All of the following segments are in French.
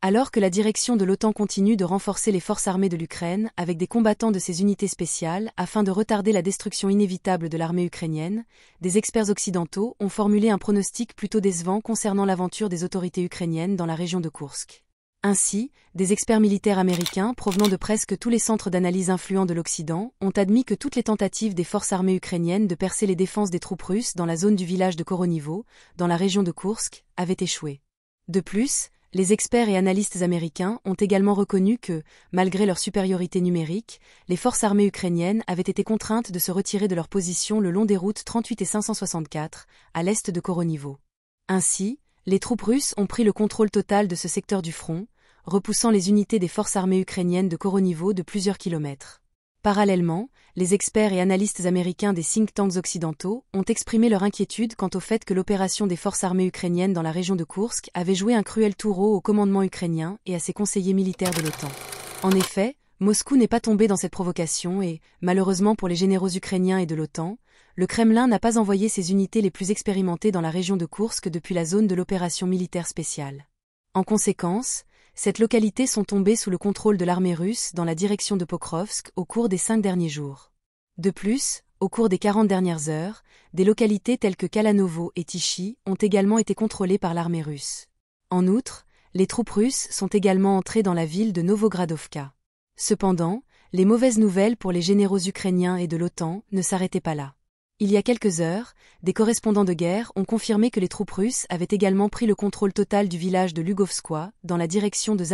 alors que la direction de l'OTAN continue de renforcer les forces armées de l'Ukraine avec des combattants de ses unités spéciales afin de retarder la destruction inévitable de l'armée ukrainienne, des experts occidentaux ont formulé un pronostic plutôt décevant concernant l'aventure des autorités ukrainiennes dans la région de Koursk. Ainsi, des experts militaires américains provenant de presque tous les centres d'analyse influents de l'Occident ont admis que toutes les tentatives des forces armées ukrainiennes de percer les défenses des troupes russes dans la zone du village de Koronivo, dans la région de Koursk, avaient échoué. De plus, les experts et analystes américains ont également reconnu que, malgré leur supériorité numérique, les forces armées ukrainiennes avaient été contraintes de se retirer de leur position le long des routes 38 et 564, à l'est de Koronivo. Ainsi, les troupes russes ont pris le contrôle total de ce secteur du front, repoussant les unités des forces armées ukrainiennes de Koronivo de plusieurs kilomètres. Parallèlement, les experts et analystes américains des think tanks occidentaux ont exprimé leur inquiétude quant au fait que l'opération des forces armées ukrainiennes dans la région de Kursk avait joué un cruel tour au commandement ukrainien et à ses conseillers militaires de l'OTAN. En effet, Moscou n'est pas tombé dans cette provocation et, malheureusement pour les généraux ukrainiens et de l'OTAN, le Kremlin n'a pas envoyé ses unités les plus expérimentées dans la région de Kursk depuis la zone de l'opération militaire spéciale. En conséquence, cette localité sont tombées sous le contrôle de l'armée russe dans la direction de Pokrovsk au cours des cinq derniers jours. De plus, au cours des quarante dernières heures, des localités telles que Kalanovo et Tichy ont également été contrôlées par l'armée russe. En outre, les troupes russes sont également entrées dans la ville de Novogradovka. Cependant, les mauvaises nouvelles pour les généraux ukrainiens et de l'OTAN ne s'arrêtaient pas là. Il y a quelques heures, des correspondants de guerre ont confirmé que les troupes russes avaient également pris le contrôle total du village de Lugovskoye, dans la direction de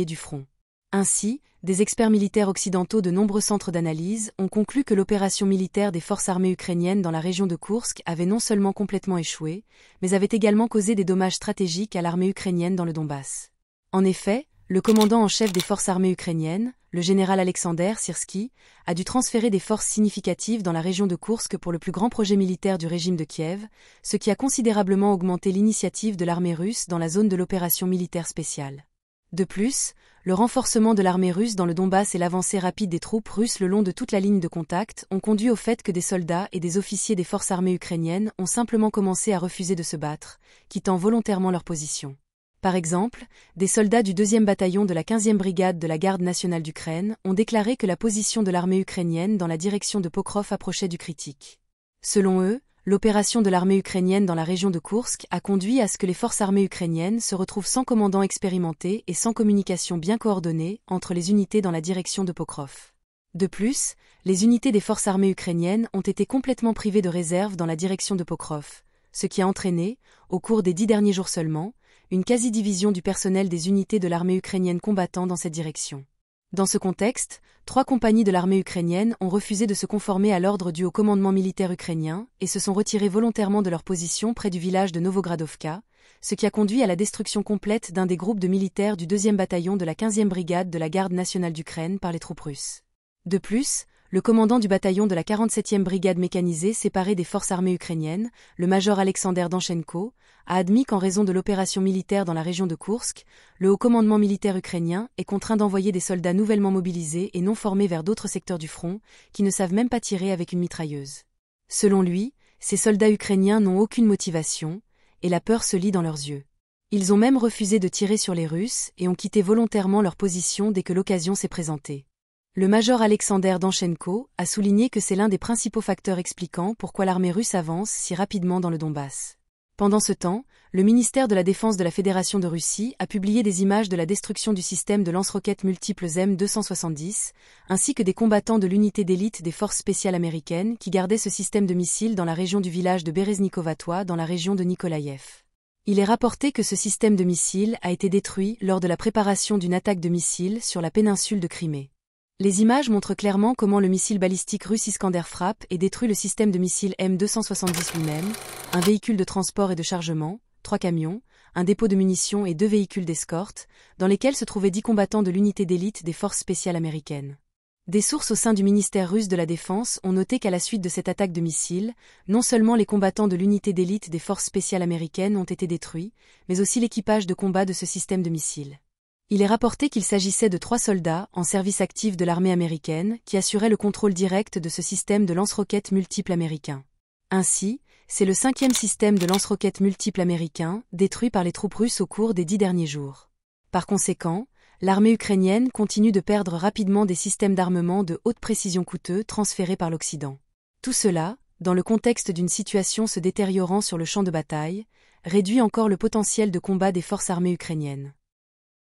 et du front. Ainsi, des experts militaires occidentaux de nombreux centres d'analyse ont conclu que l'opération militaire des forces armées ukrainiennes dans la région de Koursk avait non seulement complètement échoué, mais avait également causé des dommages stratégiques à l'armée ukrainienne dans le Donbass. En effet, le commandant en chef des forces armées ukrainiennes, le général Alexander Sirski a dû transférer des forces significatives dans la région de Kursk pour le plus grand projet militaire du régime de Kiev, ce qui a considérablement augmenté l'initiative de l'armée russe dans la zone de l'opération militaire spéciale. De plus, le renforcement de l'armée russe dans le Donbass et l'avancée rapide des troupes russes le long de toute la ligne de contact ont conduit au fait que des soldats et des officiers des forces armées ukrainiennes ont simplement commencé à refuser de se battre, quittant volontairement leur position. Par exemple, des soldats du 2e bataillon de la 15e brigade de la garde nationale d'Ukraine ont déclaré que la position de l'armée ukrainienne dans la direction de Pokrov approchait du critique. Selon eux, l'opération de l'armée ukrainienne dans la région de Kursk a conduit à ce que les forces armées ukrainiennes se retrouvent sans commandant expérimenté et sans communication bien coordonnée entre les unités dans la direction de Pokrov. De plus, les unités des forces armées ukrainiennes ont été complètement privées de réserves dans la direction de Pokrov, ce qui a entraîné, au cours des dix derniers jours seulement, une quasi-division du personnel des unités de l'armée ukrainienne combattant dans cette direction. Dans ce contexte, trois compagnies de l'armée ukrainienne ont refusé de se conformer à l'ordre dû au commandement militaire ukrainien et se sont retirées volontairement de leur position près du village de Novogradovka, ce qui a conduit à la destruction complète d'un des groupes de militaires du 2e bataillon de la 15e brigade de la garde nationale d'Ukraine par les troupes russes. De plus, le commandant du bataillon de la 47e brigade mécanisée séparée des forces armées ukrainiennes, le major Alexander Danchenko, a admis qu'en raison de l'opération militaire dans la région de Kursk, le haut commandement militaire ukrainien est contraint d'envoyer des soldats nouvellement mobilisés et non formés vers d'autres secteurs du front, qui ne savent même pas tirer avec une mitrailleuse. Selon lui, ces soldats ukrainiens n'ont aucune motivation, et la peur se lit dans leurs yeux. Ils ont même refusé de tirer sur les Russes et ont quitté volontairement leur position dès que l'occasion s'est présentée. Le major Alexander Danchenko a souligné que c'est l'un des principaux facteurs expliquant pourquoi l'armée russe avance si rapidement dans le Donbass. Pendant ce temps, le ministère de la Défense de la Fédération de Russie a publié des images de la destruction du système de lance-roquettes multiples M270, ainsi que des combattants de l'unité d'élite des forces spéciales américaines qui gardaient ce système de missiles dans la région du village de Bereznikovatoi dans la région de Nikolaïev. Il est rapporté que ce système de missiles a été détruit lors de la préparation d'une attaque de missiles sur la péninsule de Crimée. Les images montrent clairement comment le missile balistique russe Iskander frappe et détruit le système de missiles M270 lui-même, un véhicule de transport et de chargement, trois camions, un dépôt de munitions et deux véhicules d'escorte, dans lesquels se trouvaient dix combattants de l'unité d'élite des forces spéciales américaines. Des sources au sein du ministère russe de la Défense ont noté qu'à la suite de cette attaque de missiles, non seulement les combattants de l'unité d'élite des forces spéciales américaines ont été détruits, mais aussi l'équipage de combat de ce système de missiles. Il est rapporté qu'il s'agissait de trois soldats en service actif de l'armée américaine qui assuraient le contrôle direct de ce système de lance-roquettes multiple américain. Ainsi, c'est le cinquième système de lance-roquettes multiple américain détruit par les troupes russes au cours des dix derniers jours. Par conséquent, l'armée ukrainienne continue de perdre rapidement des systèmes d'armement de haute précision coûteux transférés par l'Occident. Tout cela, dans le contexte d'une situation se détériorant sur le champ de bataille, réduit encore le potentiel de combat des forces armées ukrainiennes.